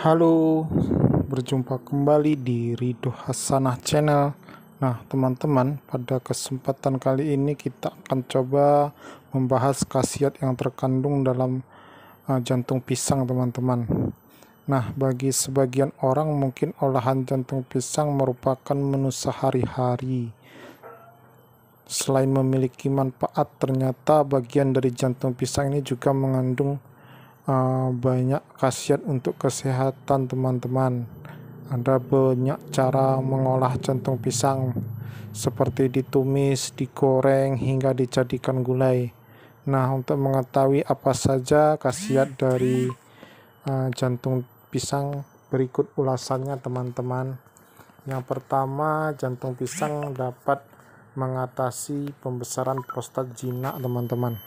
Halo, berjumpa kembali di Ridho Hasanah Channel. Nah, teman-teman, pada kesempatan kali ini kita akan coba membahas khasiat yang terkandung dalam uh, jantung pisang, teman-teman. Nah, bagi sebagian orang mungkin olahan jantung pisang merupakan menu sehari-hari. Selain memiliki manfaat, ternyata bagian dari jantung pisang ini juga mengandung Eh, banyak khasiat untuk kesehatan teman-teman ada banyak cara mengolah jantung pisang seperti ditumis, digoreng hingga dijadikan gulai. Nah, untuk mengetahui apa saja khasiat dari uh, jantung pisang berikut ulasannya teman-teman. Yang pertama, jantung pisang dapat mengatasi pembesaran prostat jinak teman-teman.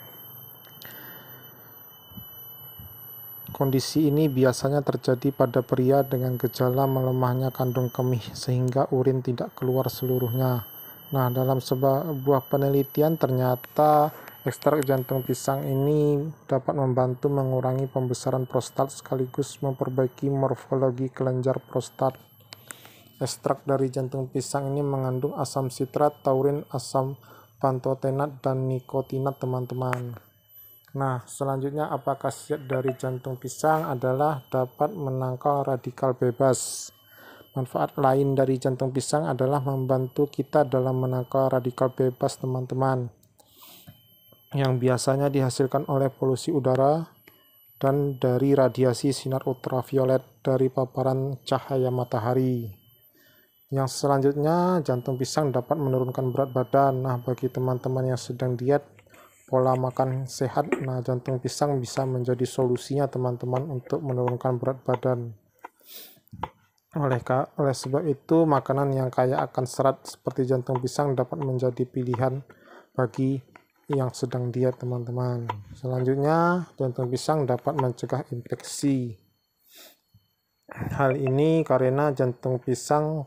Kondisi ini biasanya terjadi pada pria dengan gejala melemahnya kandung kemih sehingga urin tidak keluar seluruhnya. Nah, dalam sebuah penelitian ternyata ekstrak jantung pisang ini dapat membantu mengurangi pembesaran prostat sekaligus memperbaiki morfologi kelenjar prostat. Ekstrak dari jantung pisang ini mengandung asam sitrat, taurin, asam pantotenat, dan nikotinat, teman-teman. Nah, selanjutnya apa khasiat dari jantung pisang adalah dapat menangkal radikal bebas. Manfaat lain dari jantung pisang adalah membantu kita dalam menangkal radikal bebas, teman-teman. Yang biasanya dihasilkan oleh polusi udara dan dari radiasi sinar ultraviolet dari paparan cahaya matahari. Yang selanjutnya, jantung pisang dapat menurunkan berat badan. Nah, bagi teman-teman yang sedang diet, pola makan sehat, nah jantung pisang bisa menjadi solusinya teman-teman untuk menurunkan berat badan. Oleh, oleh sebab itu, makanan yang kaya akan serat seperti jantung pisang dapat menjadi pilihan bagi yang sedang diet teman-teman. Selanjutnya, jantung pisang dapat mencegah infeksi. Hal ini karena jantung pisang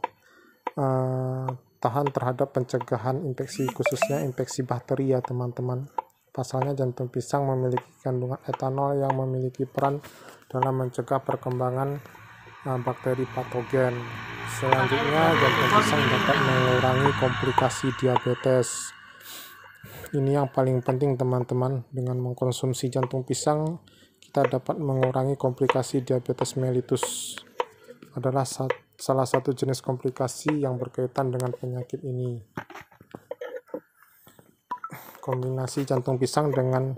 uh, tahan terhadap pencegahan infeksi khususnya infeksi bakteri ya teman-teman. Pasalnya jantung pisang memiliki kandungan etanol yang memiliki peran dalam mencegah perkembangan eh, bakteri patogen. Selanjutnya jantung pisang dapat mengurangi komplikasi diabetes. Ini yang paling penting teman-teman. Dengan mengkonsumsi jantung pisang, kita dapat mengurangi komplikasi diabetes mellitus. Adalah salah satu jenis komplikasi yang berkaitan dengan penyakit ini kombinasi jantung pisang dengan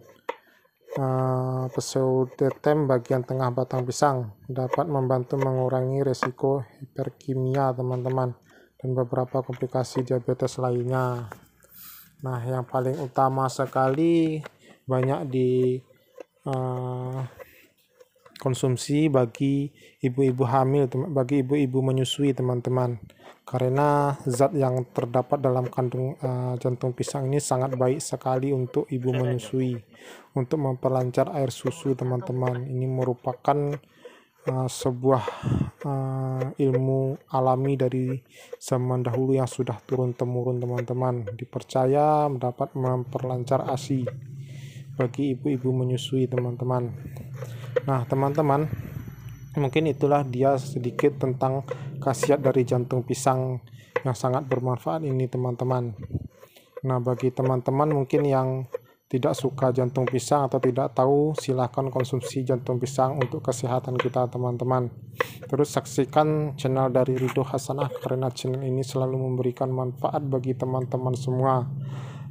uh, eh, pseudotem bagian tengah batang pisang dapat membantu mengurangi resiko hiperkimia teman-teman dan beberapa komplikasi diabetes lainnya nah yang paling utama sekali banyak di uh, konsumsi bagi ibu-ibu hamil bagi ibu-ibu menyusui teman-teman karena zat yang terdapat dalam kandung uh, jantung pisang ini sangat baik sekali untuk ibu menyusui untuk memperlancar air susu teman-teman ini merupakan uh, sebuah uh, ilmu alami dari zaman dahulu yang sudah turun temurun teman-teman dipercaya dapat memperlancar asi bagi ibu-ibu menyusui teman-teman nah teman-teman Mungkin itulah dia sedikit tentang khasiat dari jantung pisang yang sangat bermanfaat ini teman-teman. Nah, bagi teman-teman mungkin yang tidak suka jantung pisang atau tidak tahu, silahkan konsumsi jantung pisang untuk kesehatan kita teman-teman. Terus saksikan channel dari Ridho Hasanah karena channel ini selalu memberikan manfaat bagi teman-teman semua.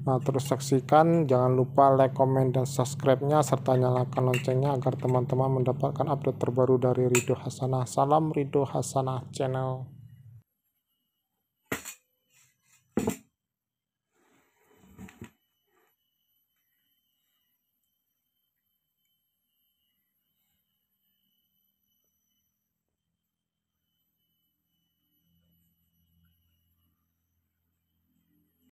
Nah, terus saksikan, jangan lupa like, komen, dan subscribe-nya, serta nyalakan loncengnya agar teman-teman mendapatkan update terbaru dari Ridho Hasanah. Salam Ridho Hasanah Channel.